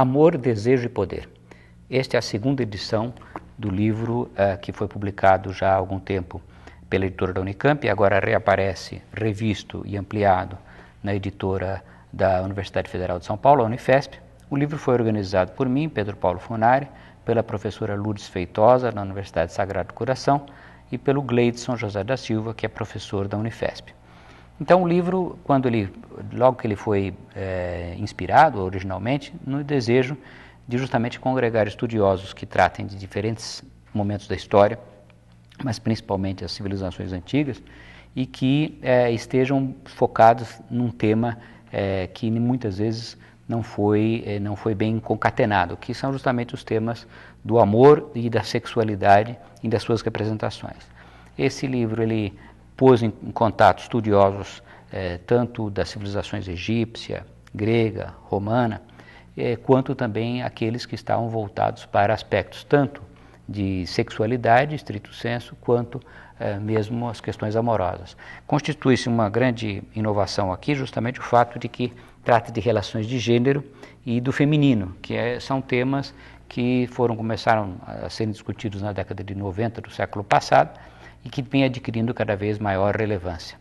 Amor, Desejo e Poder. Esta é a segunda edição do livro uh, que foi publicado já há algum tempo pela editora da Unicamp e agora reaparece revisto e ampliado na editora da Universidade Federal de São Paulo, a Unifesp. O livro foi organizado por mim, Pedro Paulo Funari, pela professora Lourdes Feitosa, da Universidade Sagrado Coração, e pelo Gleidson José da Silva, que é professor da Unifesp. Então, o livro, quando ele logo que ele foi é, inspirado originalmente, no desejo de justamente congregar estudiosos que tratem de diferentes momentos da história, mas principalmente as civilizações antigas, e que é, estejam focados num tema é, que muitas vezes não foi, é, não foi bem concatenado, que são justamente os temas do amor e da sexualidade e das suas representações. Esse livro ele pôs em contato estudiosos é, tanto das civilizações egípcia, grega, romana, é, quanto também aqueles que estavam voltados para aspectos tanto de sexualidade, estrito senso, quanto é, mesmo as questões amorosas. Constitui-se uma grande inovação aqui justamente o fato de que trata de relações de gênero e do feminino, que é, são temas que foram começaram a serem discutidos na década de 90 do século passado e que vem adquirindo cada vez maior relevância.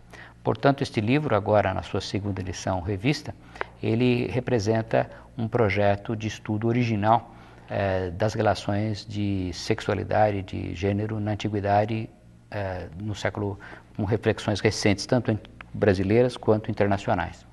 Portanto, este livro, agora na sua segunda edição revista, ele representa um projeto de estudo original eh, das relações de sexualidade, e de gênero na antiguidade, eh, no século, com reflexões recentes, tanto brasileiras quanto internacionais.